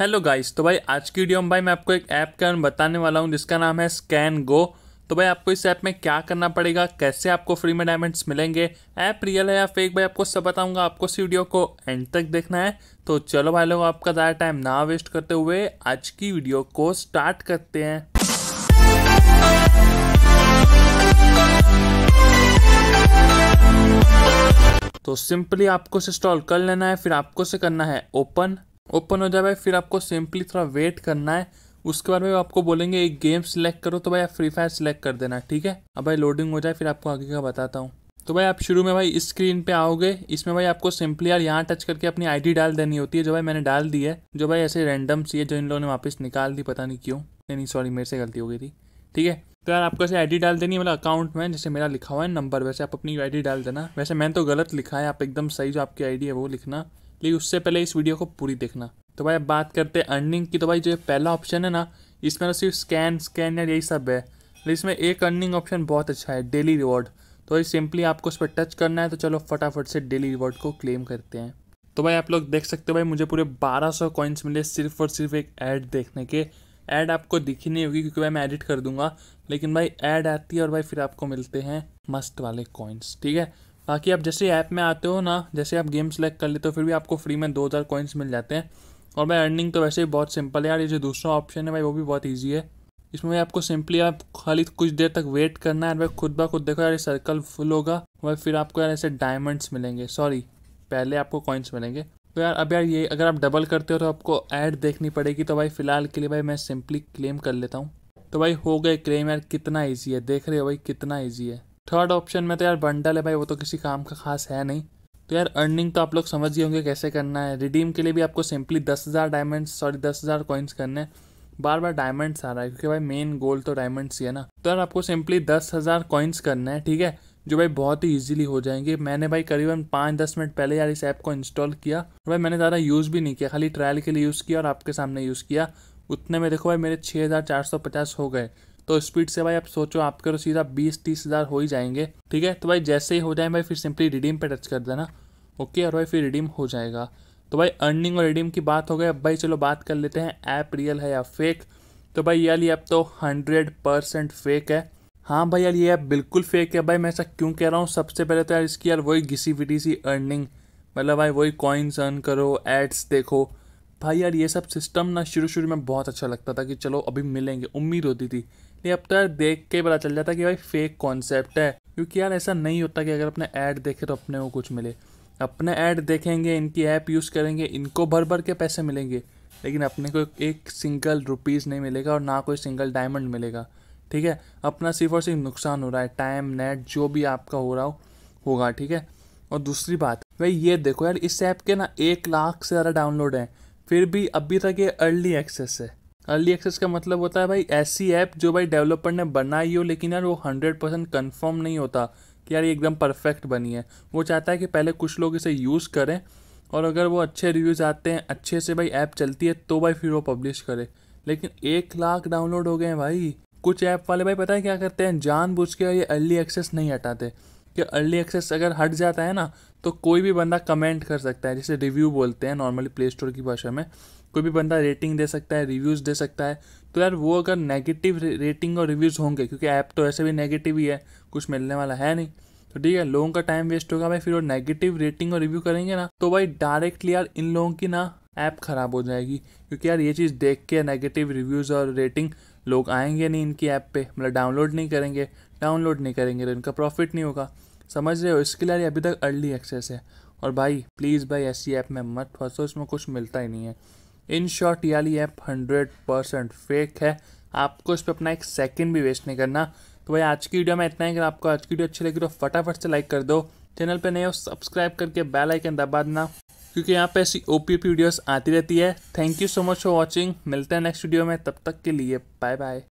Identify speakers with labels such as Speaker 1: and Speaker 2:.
Speaker 1: hello guys तो भाई आज की वीडियो में भाई मैं आपको एक ऐप में बताने वाला हूँ जिसका नाम है स्कैन गो तो भाई आपको इस ऐप में क्या करना पड़ेगा कैसे आपको फ्री में डायमंड्स मिलेंगे ऐप रियल है या फेक भाई आपको सब बताऊंगा आपको इस वीडियो को एंड तक देखना है तो चलो भाई लोग आपका ज़्यादा टाइम ना वेस्ट करते हुए आज की वीडियो को स्टार्ट करते हैं तो सिंपली आपको इसे इंस्टॉल कर लेना है फिर आपको से करना है ओपन ओपन हो जाए भाई फिर आपको सिंपली थोड़ा वेट करना है उसके बाद में आपको बोलेंगे एक गेम सिलेक्ट करो तो भाई आप फ्री फायर सिलेक्ट कर देना ठीक है अब भाई लोडिंग हो जाए फिर आपको आगे का बताता हूँ तो भाई आप शुरू में भाई स्क्रीन पे आओगे इसमें भाई आपको सिंपली यार यहाँ टच करके अपनी आईडी डाल देनी होती है जो भाई मैंने डाल दी है जो भाई ऐसे रैंडम सी है जो इन लोगों ने वापस निकाल दी पता नहीं क्यों नहीं नहीं सॉरी मेरे से गलती हो गई थी ठीक है तो यार आपको ऐसे आईडी डाल देनी है मतलब अकाउंट में जैसे मेरा लिखा हुआ है नंबर वैसे आप अपनी आई डाल देना वैसे मैंने तो गलत लिखा है आप एकदम सही जो आपकी आई है वो लिखना लेकिन उससे पहले इस वीडियो को पूरी देखना तो भाई अब बात करते हैं अर्निंग की तो भाई जो पहला ऑप्शन है ना इसमें ना सिर्फ स्कैन स्कैन यही सब है लेकिन मतलब इसमें एक अर्निंग ऑप्शन बहुत अच्छा है डेली रिवॉर्ड तो भाई सिंपली आपको उस पर टच करना है तो चलो फटाफट से डेली रिवॉर्ड को क्लेम करते हैं तो भाई आप लोग देख सकते हो भाई मुझे पूरे 1200 सौ कॉइन्स मिले सिर्फ और सिर्फ एक ऐड देखने के ऐड आपको दिखी नहीं होगी क्योंकि भाई मैं एडिट कर दूंगा लेकिन भाई ऐड आती है और भाई फिर आपको मिलते हैं मस्त वाले कॉइन्स ठीक है बाकी आप जैसे ऐप में आते हो ना जैसे आप गेम सेलेक्ट कर लेते हो फिर भी आपको फ्री में दो हज़ार कॉइन्स मिल जाते हैं और भाई अर्निंग तो वैसे ही बहुत सिंपल है यार ये जो दूसरा ऑप्शन है भाई वो भी बहुत ईजी है इसमें भाई आपको सिंपली आप खाली कुछ देर तक वेट करना है भाई खुद ब खुद देखो यार ये सर्कल फुल होगा और फिर आपको यार ऐसे डायमंड्स मिलेंगे सॉरी पहले आपको कॉइन्स मिलेंगे तो यार अब यार ये अगर आप डबल करते हो तो आपको ऐड देखनी पड़ेगी तो भाई फ़िलहाल के लिए भाई मैं सिंपली क्लेम कर लेता हूँ तो भाई हो गए क्लेम यार कितना ईजी है देख रहे हो भाई कितना ईजी है थर्ड ऑप्शन में तो यार बंडल है भाई वो तो किसी काम का खास है नहीं तो यार अर्निंग तो आप लोग समझ गए होंगे कैसे करना है रिडीम के लिए भी आपको सिंपली दस हज़ार डायमंड सॉरी दस हज़ार कॉइन्स करने हैं बार बार डायमंड्स आ रहा है क्योंकि भाई मेन गोल तो डायमंड्स ही है ना तो यार आपको सिंपली दस हज़ार कॉइन्स करना है ठीक है जो भाई बहुत ही ईजिली हो जाएंगे मैंने भाई करीबन पाँच दस मिनट पहले यार इस ऐप को इंस्टॉल किया और भाई मैंने ज़्यादा यूज़ भी नहीं किया खाली ट्रायल के लिए यूज़ किया और आपके सामने यूज़ किया उतने में देखो भाई मेरे छः हज़ार चार सौ पचास हो गए तो स्पीड से भाई आप सोचो आपके करो सीधा बीस तीस हज़ार हो ही जाएंगे ठीक है तो भाई जैसे ही हो जाए भाई फिर सिंपली रिडीम पे टच कर देना ओके और भाई फिर रिडीम हो जाएगा तो भाई अर्निंग और रिडीम की बात हो गई अब भाई चलो बात कर लेते हैं ऐप रियल है या फेक तो भाई यार ये ऐप तो हंड्रेड परसेंट फेक है हाँ भाई यार ये ऐप बिल्कुल फेक है भाई मैं ऐसा क्यों कह रहा हूँ सबसे पहले तो यार इसकी यार वही घिसी विटी सी अर्निंग मतलब भाई वही कॉइन्स अर्न करो एड्स देखो भाई यार ये सब सिस्टम ना शुरू शुरू में बहुत अच्छा लगता था कि चलो अभी मिलेंगे उम्मीद होती थी ये अब तो यार देख के पता चल जाता कि भाई फेक कॉन्सेप्ट है क्योंकि यार ऐसा नहीं होता कि अगर अपने ऐड देखे तो अपने को कुछ मिले अपने ऐड देखेंगे इनकी ऐप यूज़ करेंगे इनको भर भर के पैसे मिलेंगे लेकिन अपने को एक सिंगल रुपीज़ नहीं मिलेगा और ना कोई सिंगल डायमंड मिलेगा ठीक है अपना सिर्फ और सिर्फ नुकसान हो रहा है टाइम नेट जो भी आपका हो रहा हो होगा ठीक है और दूसरी बात भाई ये देखो यार इस ऐप के ना एक लाख से ज़्यादा डाउनलोड हैं फिर भी अभी तक ये अर्ली एक्सेस है अर्ली एक्सेस का मतलब होता है भाई ऐसी ऐप जो भाई डेवलपर ने बनाई हो लेकिन यार वो हंड्रेड परसेंट कन्फर्म नहीं होता कि यार ये एकदम परफेक्ट बनी है वो चाहता है कि पहले कुछ लोग इसे यूज़ करें और अगर वो अच्छे रिव्यूज़ आते हैं अच्छे से भाई ऐप चलती है तो भाई फिर वो पब्लिश करे लेकिन एक लाख डाउनलोड हो गए हैं भाई कुछ ऐप वाले भाई पता है क्या करते हैं जानबूझ के ये अर्ली एक्सेस नहीं हटाते कि अर्ली एक्सेस अगर हट जाता है ना तो कोई भी बंदा कमेंट कर सकता है जैसे रिव्यू बोलते हैं नॉर्मली प्ले स्टोर की भाषा में कोई भी बंदा रेटिंग दे सकता है रिव्यूज़ दे सकता है तो यार वो अगर नेगेटिव रेटिंग और रिव्यूज़ होंगे क्योंकि ऐप तो ऐसे भी नेगेटिव ही है कुछ मिलने वाला है नहीं तो ठीक है लोगों का टाइम वेस्ट होगा भाई फिर वो नेगेटिव रेटिंग और रिव्यू करेंगे ना तो भाई डायरेक्टली यार इन लोगों की ना ऐप ख़राब हो जाएगी क्योंकि यार ये चीज़ देख के नेगेटिव रिव्यूज़ और रेटिंग लोग आएंगे नहीं इनकी ऐप पे मतलब डाउनलोड नहीं करेंगे डाउनलोड नहीं करेंगे तो इनका प्रॉफिट नहीं होगा समझ रहे हो इसके लिए अभी तक अर्ली एक्सेस है और भाई प्लीज़ भाई ऐसी ऐप में मत फंसो इसमें कुछ मिलता ही नहीं है इन शॉर्ट याली ऐप हंड्रेड परसेंट फेक है आपको इस पर अपना एक सेकेंड भी वेस्ट नहीं करना तो भाई आज की वीडियो में इतना ही अगर आपको आज की वीडियो अच्छी लगी तो फटाफट से लाइक कर दो चैनल पर नए हो सब्सक्राइब करके बेल आइकन दबा देना क्योंकि यहाँ पे ऐसी ओ पी वीडियोस आती रहती है thank you so much for watching मिलते हैं नेक्स्ट वीडियो में तब तक के लिए बाय बाय